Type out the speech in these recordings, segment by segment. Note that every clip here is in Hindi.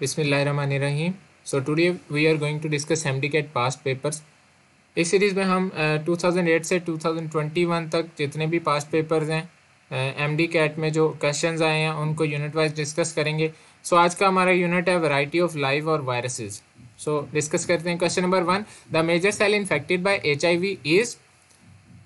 बिस्मिल्लाहिर्रहमानिर्रहीम so today we are going to discuss हेमडिकेट पास्ट पेपर्स इस सीरीज़ में हम uh, 2008 से 2021 तक जितने भी पास्ट पेपर्स हैं एम डी कैट में जो क्वेश्चन आए हैं उनको यूनिट वाइज डिस्कस करेंगे सो so, आज का हमारा यूनिट है वैरायटी ऑफ लाइव और वायरसेस सो डिस्कस करते हैं question number one the major cell infected by H I V is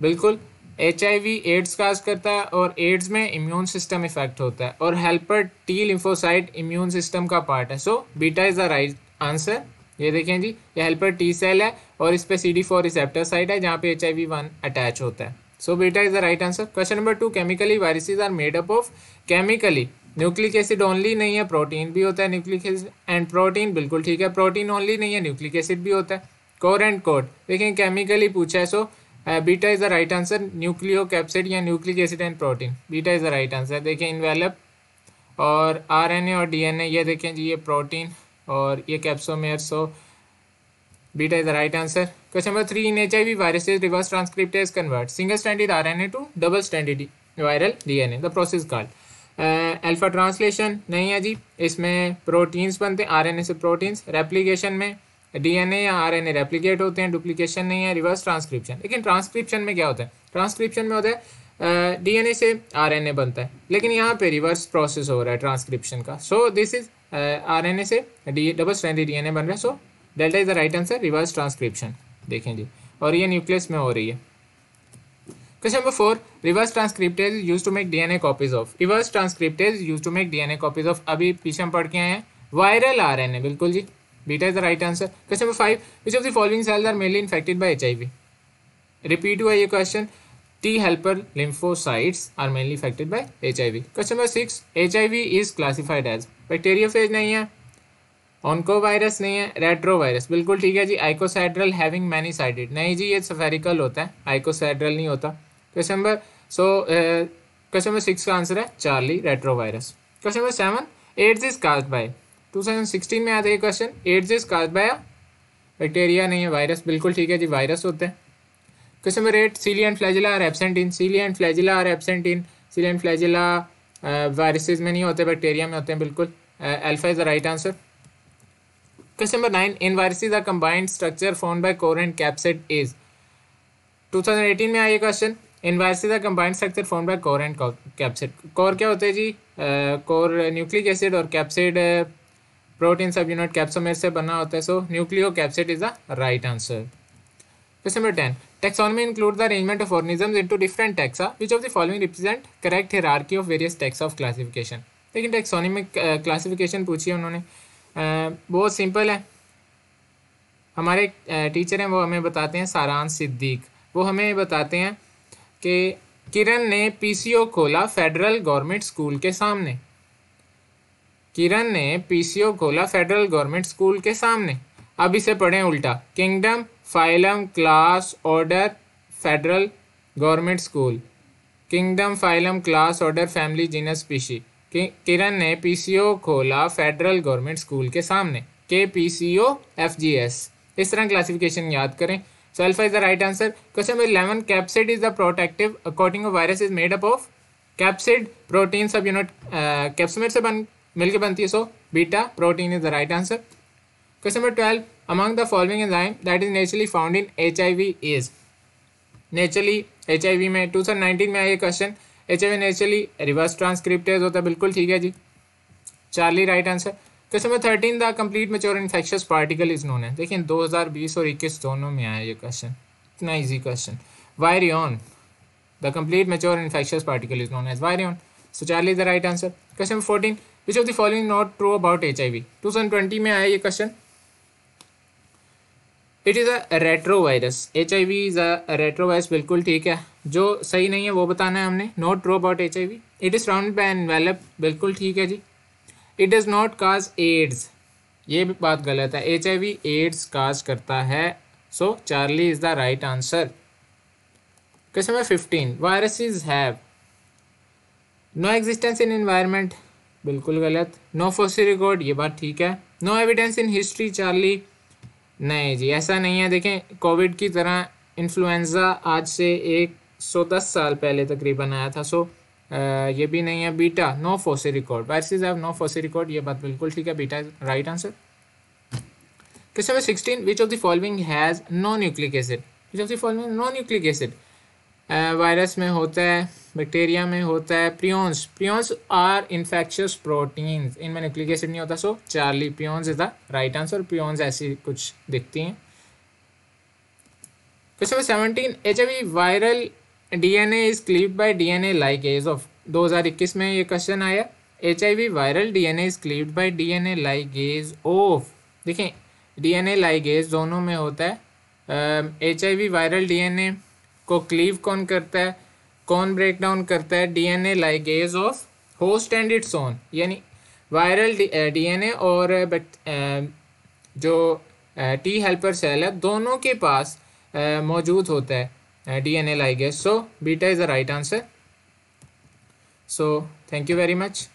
बिल्कुल एच एड्स काज करता है और एड्स में इम्यून सिस्टम इफेक्ट होता है और helper T lymphocyte immune system का पार्ट है so beta is the right answer ये देखें जी ये हेल्पर टी सेल है और इस पर C D four receptor site है जहाँ पे H I V one attach होता है so beta is the right answer question number two chemically viruses are made up of chemically nucleic acid only नहीं है प्रोटीन भी होता है न्यूक्लिक एसिड एंड प्रोटीन बिल्कुल ठीक है प्रोटीन ओनली नहीं है न्यूक्लिक एसिड भी होता है कोर एंड कोड देखें केमिकली पूछा है so so, beta is the right answer nucleocapsid या nucleic acid and protein beta is the right answer देखें इनवेलप और आरएनए और डीएनए ये देखें जी ये प्रोटीन और ये capsomere so beta is the right answer question number three in H I V viruses reverse transcript is convert single standard R N A to double standard viral D N A the process called alpha translation नहीं है जी इसमें प्रोटीन्स बनते हैं आर एन ए से प्रोटीन्स रेप्लीकेशन में डीएनए या आरएनए रेप्लिकेट होते हैं डुप्लीकेशन नहीं है रिवर्स ट्रांसक्रिप्शन लेकिन ट्रांसक्रिप्शन में क्या होता है ट्रांसक्रिप्शन में होता है डीएनए से आरएनए बनता है लेकिन यहाँ पे रिवर्स प्रोसेस हो रहा है ट्रांसक्रिप्शन का सो दिस इज आरएनए से डी डबल स्ट्रैंडेड डीएनए बन रहा है so delta is the right answer reverse transcription देखें जी और ये न्यूक्लियस में हो रही है question number four reverse transcriptase used to copies of copies of. Reverse transcriptase used to make DNA copies of अभी पीछे हम पढ़ के आए हैं वायरल आरएनए बिल्कुल जी Beta is the right answer. Question number 5. Which of the following cells are mainly infected by HIV? Repeat हुआ ये question. T helper lymphocytes are mainly affected by HIV. Question number 6. HIV is classified as bacteriophage नहीं है ऑनको वायरस नहीं है रेट्रो वायरस बिल्कुल ठीक है जी आइकोसैड्रल हैविंग मैनी साइडेड नहीं जी ये सफेरिकल होता है आइकोसैड्रल नहीं होता question number so question number six का आंसर है Charlie retrovirus question number seven AIDS is caused by 2016 में आता है question AIDS is cause by bacteria नहीं है वायरस बिल्कुल ठीक है जी वायरस होते हैं question number eight cilia and flagella are absent in cilia and flagella are absent in cilia and flagella viruses में नहीं होते बैक्टेरिया में होते हैं बिल्कुल alpha is the right answer question number nine in viruses are combined structure formed by core and capsid is 2018 में आया question in viruses are combined structure formed by core and capsid core क्या होते हैं जी कोर न्यूक्लिक एसिड और कैप्सेड प्रोटीन सब यूनिट कैप्सोमेर से बना होता है so nucleocapsid is the right answer question number ten taxonomy includes the arrangement of organisms into different taxa which of the following represent correct hierarchy of various taxa of classification लेकिन टेक्सोनी में क्लासिफिकेशन पूछी है उन्होंने uh, बहुत सिंपल है हमारे टीचर uh, हैं वो हमें बताते हैं सारान सिद्दीक वो हमें बताते हैं कि किरण ने पीसीओ खोला फेडरल गवर्नमेंट स्कूल के सामने किरण ने पीसीओ खोला फेडरल गवर्नमेंट स्कूल के सामने अब इसे पढ़ें उल्टा kingdom phylum class order federal government school kingdom phylum class order family genus PC Kiran ने पीसीओ खोला फेडरल गवर्नमेंट स्कूल के सामने K P C O F G S इस तरह क्लासिफिकेशन याद करें so alpha is the right answer question number eleven capsid is the protective according virus is made up of capsid protein subunit capsomere से बन मिलकर बनती है so beta protein is the right answer question number twelve that is naturally found in H I V is naturally H I V में नाइनटीन में आया question we naturally reverse transcriptase होता है बिल्कुल ठीक है जी Charlie right answer question number thirteen the complete mature infectious particle is known है देखिए दो हजार बीस और इक्कीस दोनों में आया ये क्वेश्चन इतना easy question on the complete mature infectious particle is known as virion so Charlie the right answer question number fourteen which of the following not true about H I V two thousand twenty में आया ये question it is a retrovirus H I V is a retrovirus बिल्कुल ठीक है जो सही नहीं है वो बताना है हमने not true about H I V it is round by envelope बिल्कुल ठीक है जी it does not cause AIDS ये भी बात गलत है H I V AIDS cause करता है so Charlie is the right answer question number fifteen viruses have no existence in environment बिल्कुल गलत नो फोसी रिकॉर्ड ये बात ठीक है no evidence in history Charlie नहीं जी ऐसा नहीं है देखें कोविड की तरह इन्फ्लुएंज़ा आज से एक सौ दस साल पहले तकरीबन आया था सो आ, ये भी नहीं है beta no fossil record viruses have no fossil record ये बात बिल्कुल ठीक है beta right answer question number sixteen which of the following has no nucleic acid which of the following no nucleic acid virus में होता है बैक्टीरिया में होता है prions prions are infectious protein इनमें न्यूक्लिक एसिड नहीं होता so charlie prions is the right answer prions ऐसी कुछ दिखती हैं question seventeen H viral DNA is cleave by DNase of 2021 में ये क्वेश्चन आया H viral DNA is cleaved by DNase of देखें डीएनए एज दोनों में होता है एच uh, वायरल डीएनए को क्लीव कौन करता है कौन ब्रेक डाउन करता है DNA ligase of host and its own यानी वायरल डीएनए और जो टी हेल्पर सेल है दोनों के पास मौजूद होता है DNA ligase so beta is the right answer so thank you very much